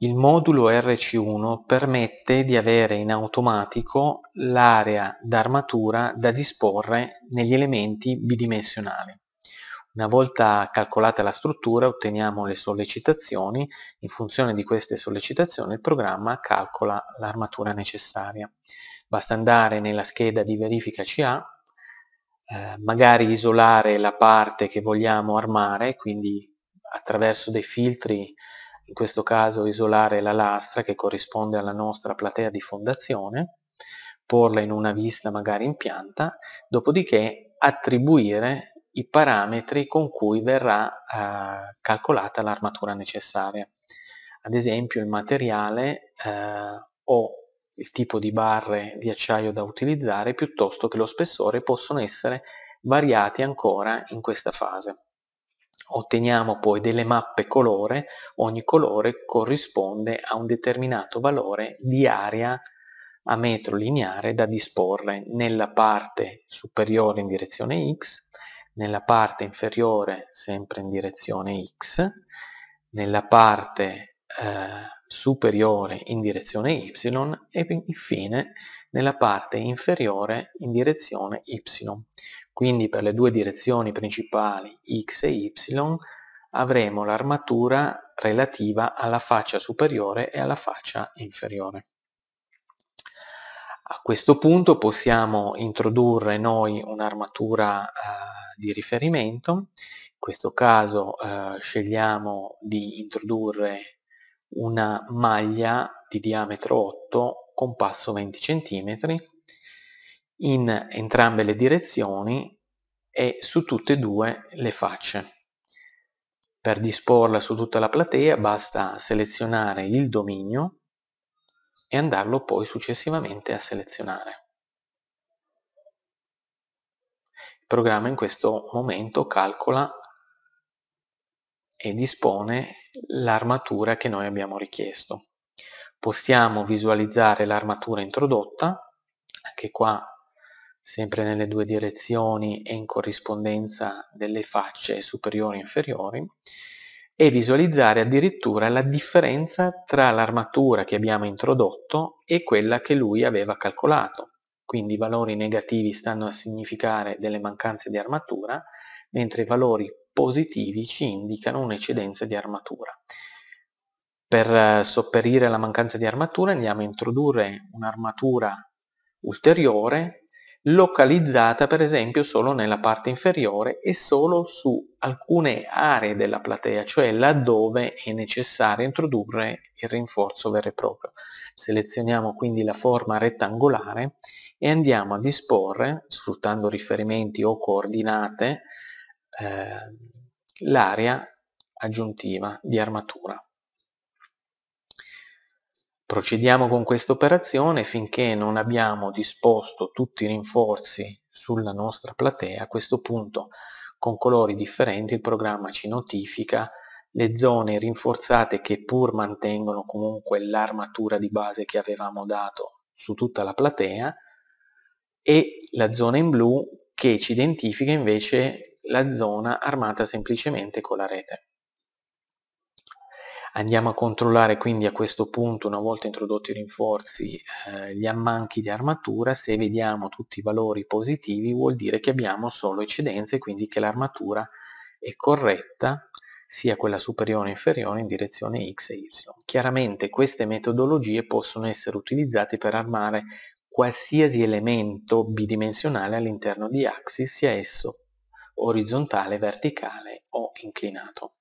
Il modulo Rc1 permette di avere in automatico l'area d'armatura da disporre negli elementi bidimensionali. Una volta calcolata la struttura otteniamo le sollecitazioni, in funzione di queste sollecitazioni il programma calcola l'armatura necessaria. Basta andare nella scheda di verifica CA, eh, magari isolare la parte che vogliamo armare, quindi attraverso dei filtri in questo caso isolare la lastra che corrisponde alla nostra platea di fondazione, porla in una vista magari in pianta, dopodiché attribuire i parametri con cui verrà eh, calcolata l'armatura necessaria. Ad esempio il materiale eh, o il tipo di barre di acciaio da utilizzare piuttosto che lo spessore possono essere variati ancora in questa fase otteniamo poi delle mappe colore, ogni colore corrisponde a un determinato valore di area a metro lineare da disporre nella parte superiore in direzione x, nella parte inferiore sempre in direzione x, nella parte eh, superiore in direzione y e infine nella parte inferiore in direzione y. Quindi per le due direzioni principali X e Y avremo l'armatura relativa alla faccia superiore e alla faccia inferiore. A questo punto possiamo introdurre noi un'armatura eh, di riferimento, in questo caso eh, scegliamo di introdurre una maglia di diametro 8 con passo 20 cm in entrambe le direzioni e su tutte e due le facce. Per disporla su tutta la platea basta selezionare il dominio e andarlo poi successivamente a selezionare. Il programma in questo momento calcola e dispone l'armatura che noi abbiamo richiesto. Possiamo visualizzare l'armatura introdotta, anche qua sempre nelle due direzioni e in corrispondenza delle facce superiori e inferiori e visualizzare addirittura la differenza tra l'armatura che abbiamo introdotto e quella che lui aveva calcolato. Quindi i valori negativi stanno a significare delle mancanze di armatura, mentre i valori positivi ci indicano un'eccedenza di armatura. Per eh, sopperire alla mancanza di armatura andiamo a introdurre un'armatura ulteriore localizzata per esempio solo nella parte inferiore e solo su alcune aree della platea, cioè laddove è necessario introdurre il rinforzo vero e proprio. Selezioniamo quindi la forma rettangolare e andiamo a disporre, sfruttando riferimenti o coordinate, eh, l'area aggiuntiva di armatura. Procediamo con questa operazione finché non abbiamo disposto tutti i rinforzi sulla nostra platea. A questo punto con colori differenti il programma ci notifica le zone rinforzate che pur mantengono comunque l'armatura di base che avevamo dato su tutta la platea e la zona in blu che ci identifica invece la zona armata semplicemente con la rete. Andiamo a controllare quindi a questo punto, una volta introdotti i rinforzi, eh, gli ammanchi di armatura. Se vediamo tutti i valori positivi vuol dire che abbiamo solo eccedenze, quindi che l'armatura è corretta, sia quella superiore o inferiore, in direzione x e y. Chiaramente queste metodologie possono essere utilizzate per armare qualsiasi elemento bidimensionale all'interno di Axis, sia esso orizzontale, verticale o inclinato.